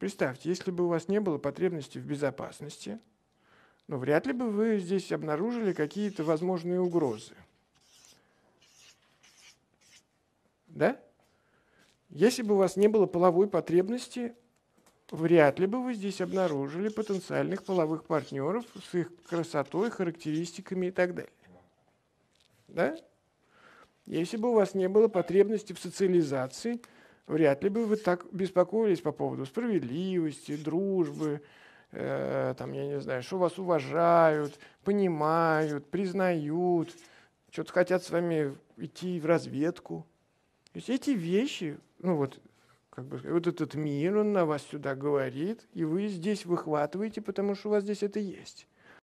Представьте, если бы у вас не было потребности в безопасности, ну, вряд ли бы вы здесь обнаружили какие-то возможные угрозы. Да? Если бы у вас не было половой потребности, вряд ли бы вы здесь обнаружили потенциальных половых партнеров с их красотой, характеристиками и так далее. Да? Если бы у вас не было потребности в социализации – вряд ли бы вы так беспокоились по поводу справедливости, дружбы, э, там, я не знаю, что вас уважают, понимают, признают, что-то хотят с вами идти в разведку. То есть эти вещи, ну вот, как бы, вот этот мир, он на вас сюда говорит, и вы здесь выхватываете, потому что у вас здесь это есть.